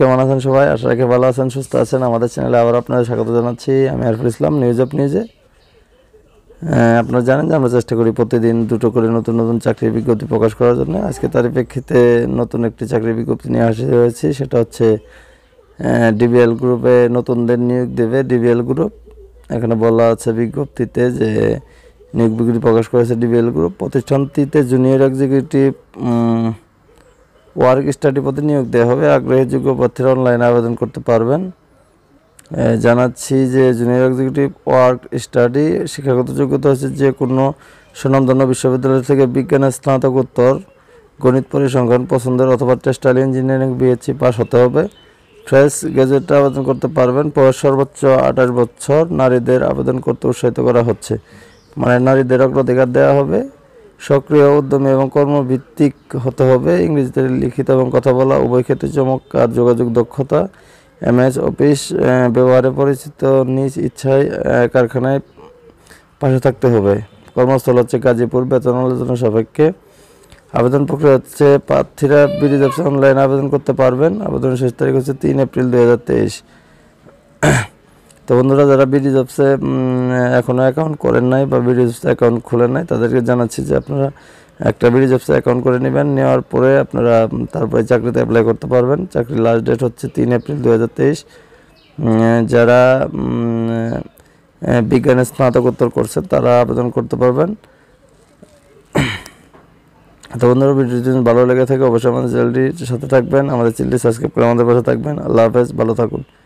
কেমন আছেন সবাই আশা রাখি ভালো আছেন সুস্থ আছেন আমাদের চ্যানেলে আবার আপনাদের স্বাগত জানাচ্ছি আমি আরফুল ইসলাম নিউজ অফ নিউজে আপনারা জানেন যে আমরা চেষ্টা করি প্রতিদিন দুটো করে নতুন নতুন চাকরির বিজ্ঞপ্তি প্রকাশ করার জন্য আজকে তার প্রেক্ষিতে নতুন একটি চাকরির বিজ্ঞপ্তি নিয়ে আসা হয়েছি সেটা হচ্ছে ডিবিএল গ্রুপে নতুনদের নিয়োগ দেবে ডিবিএল গ্রুপ এখানে বলা আছে বিজ্ঞপ্তিতে যে নিয়োগ বিজ্ঞপ্তি প্রকাশ করেছে ডিবিএল গ্রুপ প্রতিষ্ঠানটিতে জুনিয়র এক্সিকিউটিভ ওয়ার্ক স্টাডি পদে নিয়োগ দেওয়া হবে আগ্রহী যোগ্য প্রার্থীরা অনলাইনে আবেদন করতে পারবেন জানাচ্ছি যে জুনিয়র এক্সিকিউটিভ ওয়ার্ক স্টাডি শিক্ষাগত যোগ্যতা হচ্ছে যে কোনো সুনামধন্য বিশ্ববিদ্যালয় থেকে বিজ্ঞানের স্নাতকোত্তর গণিত পরিসংখ্যান পছন্দের অথবা টেক্সটাইল ইঞ্জিনিয়ারিং বিএসসি পাস হতে হবে ফ্রেশ গ্যাজেটে আবেদন করতে পারবেন বয়স সর্বোচ্চ আঠাশ বছর নারীদের আবেদন করতে উৎসাহিত করা হচ্ছে মানে নারীদের অগ্রাধিকার দেওয়া হবে সক্রিয় উদ্যমী এবং কর্মভিত্তিক হতে হবে ইংরেজিতে লিখিত এবং কথা বলা উভয় ক্ষেত্রে চমৎকার যোগাযোগ দক্ষতা এমএস অফিস ব্যবহারে পরিচিত নিজ ইচ্ছায় কারখানায় পাশে থাকতে হবে কর্মস্থল হচ্ছে গাজীপুর বেতন আলোচনা সাপেক্ষে আবেদন প্রক্রিয়া হচ্ছে প্রার্থীরা বিডি অনলাইনে আবেদন করতে পারবেন আবেদনের শেষ তারিখ হচ্ছে তিন এপ্রিল দু হাজার তো বন্ধুরা যারা বিডি জবসে এখনও অ্যাকাউন্ট করেন নাই বা বিডি জবসে অ্যাকাউন্ট খুলেন নাই তাদেরকে জানাচ্ছি যে আপনারা একটা বিডি জবসে অ্যাকাউন্ট করে নেবেন নেওয়ার পরে আপনারা তারপরে চাকরিতে অ্যাপ্লাই করতে পারবেন চাকরির লাস্ট ডেট হচ্ছে তিন এপ্রিল দু যারা বিজ্ঞানে স্নাতকোত্তর করছে তারা আবেদন করতে পারবেন তো বন্ধুরা ভিডিও যদি ভালো লেগে থাকে অবশ্যই আমাদের চ্যানেলটির সাথে থাকবেন আমাদের চ্যানেলটি সাবস্ক্রাইব করে আমাদের পাশে থাকবেন আল্লাহ হাফেজ ভালো থাকুন